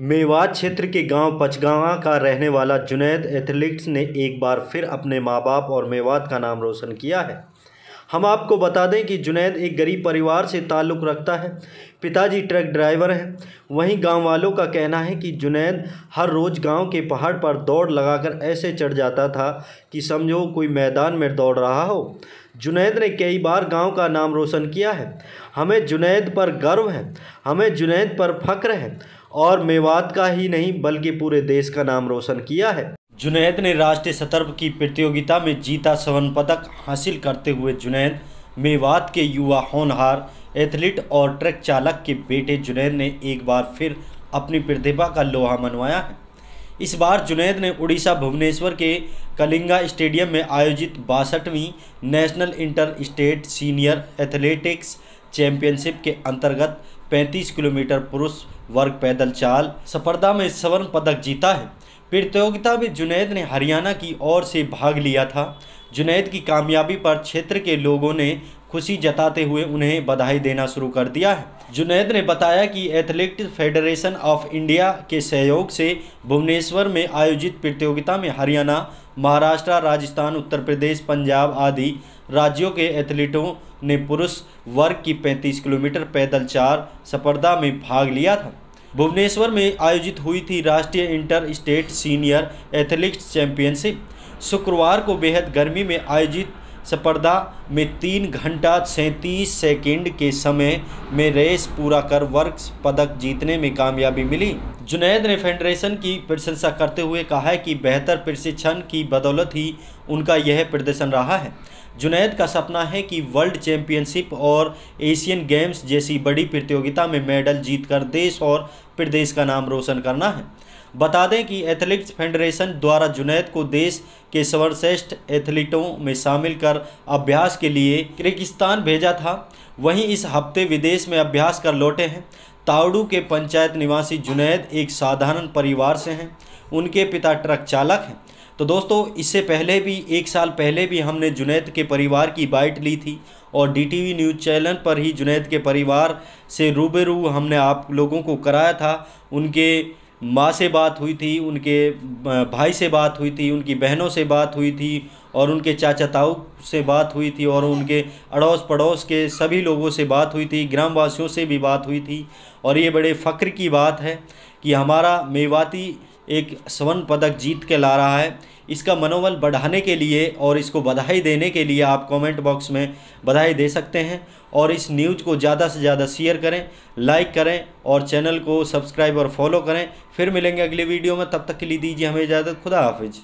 मेवात क्षेत्र के गांव पचगावा का रहने वाला जुनैद एथलीट्स ने एक बार फिर अपने माँ बाप और मेवात का नाम रोशन किया है हम आपको बता दें कि जुनैद एक गरीब परिवार से ताल्लुक़ रखता है पिताजी ट्रक ड्राइवर हैं वहीं गांव वालों का कहना है कि जुनैद हर रोज़ गांव के पहाड़ पर दौड़ लगाकर ऐसे चढ़ जाता था कि समझो कोई मैदान में दौड़ रहा हो जुनैद ने कई बार गांव का नाम रोशन किया है हमें जुनैद पर गर्व है हमें जुनैद पर फख्र है और मेवात का ही नहीं बल्कि पूरे देश का नाम रोशन किया है जुनैद ने राष्ट्रीय सतर्क की प्रतियोगिता में जीता स्वर्ण पदक हासिल करते हुए जुनैद मेवात के युवा होनहार एथलीट और ट्रक चालक के बेटे जुनैद ने एक बार फिर अपनी प्रतिभा का लोहा मनवाया है इस बार जुनैद ने उड़ीसा भुवनेश्वर के कलिंगा स्टेडियम में आयोजित बासठवीं national inter state senior athletics championship के अंतर्गत 35 किलोमीटर पुरुष वर्ग पैदल चाल स्पर्धा में स्वर्ण पदक जीता है प्रतियोगिता में जुनेद ने हरियाणा की ओर से भाग लिया था जुनेद की कामयाबी पर क्षेत्र के लोगों ने खुशी जताते हुए उन्हें बधाई देना शुरू कर दिया है जुनेद ने बताया कि एथलेटिक्स फेडरेशन ऑफ इंडिया के सहयोग से भुवनेश्वर में आयोजित प्रतियोगिता में हरियाणा महाराष्ट्र राजस्थान उत्तर प्रदेश पंजाब आदि राज्यों के एथलीटों ने पुरुष वर्ग की 35 किलोमीटर पैदल चार स्पर्धा में भाग लिया था भुवनेश्वर में आयोजित हुई थी राष्ट्रीय inter state senior athletes championship शुक्रवार को बेहद गर्मी में आयोजित स्पर्धा में तीन घंटा सैंतीस सेकेंड के समय में रेस पूरा कर वर्ग पदक जीतने में कामयाबी मिली जुनैद ने फेडरेशन की प्रशंसा करते हुए कहा है कि बेहतर प्रशिक्षण की बदौलत ही उनका यह प्रदर्शन रहा है जुनैद का सपना है कि वर्ल्ड चैंपियनशिप और एशियन गेम्स जैसी बड़ी प्रतियोगिता में मेडल जीतकर देश और प्रदेश का नाम रोशन करना है बता दें कि एथलीट्स फेडरेशन द्वारा जुनैद को देश के सर्वश्रेष्ठ एथलीटों में शामिल कर अभ्यास के लिए किर्गिस्तान भेजा था वहीं इस हफ्ते विदेश में अभ्यास कर लौटे हैं ताउडू के पंचायत निवासी जुनैद एक साधारण परिवार से हैं उनके पिता ट्रक चालक हैं तो दोस्तों इससे पहले भी एक साल पहले भी हमने जुनैद के परिवार की बाइट ली थी और डीटीवी न्यूज़ चैनल पर ही जुनैद के परिवार से रूबरू हमने आप लोगों को कराया था उनके माँ से बात हुई थी उनके भाई से बात हुई थी उनकी बहनों से बात हुई थी और उनके चाचा ताऊ से बात हुई थी और उनके अड़ोस पड़ोस के सभी लोगों से बात हुई थी ग्रामवासियों से भी बात हुई थी और ये बड़े फ़ख्र की बात है कि हमारा मेवाती एक स्वर्ण पदक जीत के ला रहा है इसका मनोबल बढ़ाने के लिए और इसको बधाई देने के लिए आप कमेंट बॉक्स में बधाई दे सकते हैं और इस न्यूज़ को ज़्यादा से ज़्यादा शेयर करें लाइक करें और चैनल को सब्सक्राइब और फॉलो करें फिर मिलेंगे अगले वीडियो में तब तक के लिए दीजिए हमें इजाज़त खुदा हाफिज़